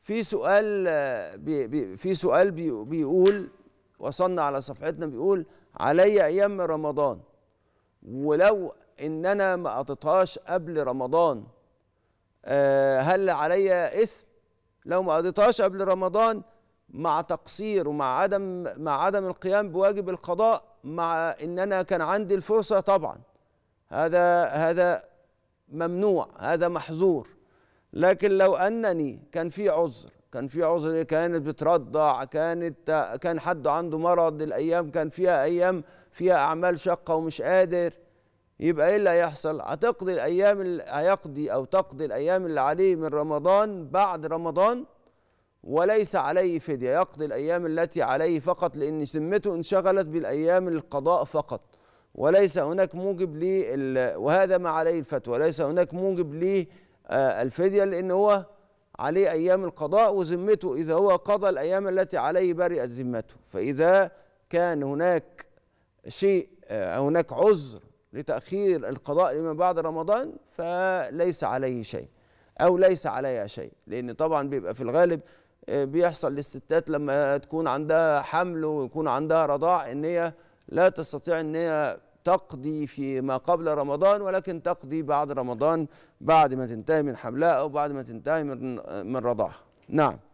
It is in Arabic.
في سؤال بي بي في سؤال بي بيقول وصلنا على صفحتنا بيقول علي ايام رمضان ولو ان انا ما قضيتهاش قبل رمضان آه، هل علي اثم لو ما قضيتهاش قبل رمضان مع تقصير ومع عدم مع عدم القيام بواجب القضاء مع ان انا كان عندي الفرصه طبعا هذا هذا ممنوع هذا محظور لكن لو انني كان في عذر كان في عذر كانت بترضع كانت كان حد عنده مرض الايام كان فيها ايام فيها اعمال شاقه ومش قادر يبقى ايه اللي هيحصل هتقضي الايام اللي هيقضي او تقضي الايام اللي عليه من رمضان بعد رمضان وليس عليه فديه يقضي الايام التي عليه فقط لان سمته انشغلت بالايام القضاء فقط وليس هناك موجب لي وهذا ما عليه الفتوى ليس هناك موجب ليه آه، الفدية لأن هو عليه أيام القضاء وذمته إذا هو قضى الأيام التي عليه برئت ذمته فإذا كان هناك شيء آه، هناك عذر لتأخير القضاء لما بعد رمضان فليس عليه شيء أو ليس عليها شيء لأن طبعا بيبقى في الغالب آه، بيحصل للستات لما تكون عندها حمل ويكون عندها رضاع ان هي لا تستطيع ان هي تقضي في ما قبل رمضان ولكن تقضي بعد رمضان بعد ما تنتهي من حملها أو بعد ما تنتهي من رضاها نعم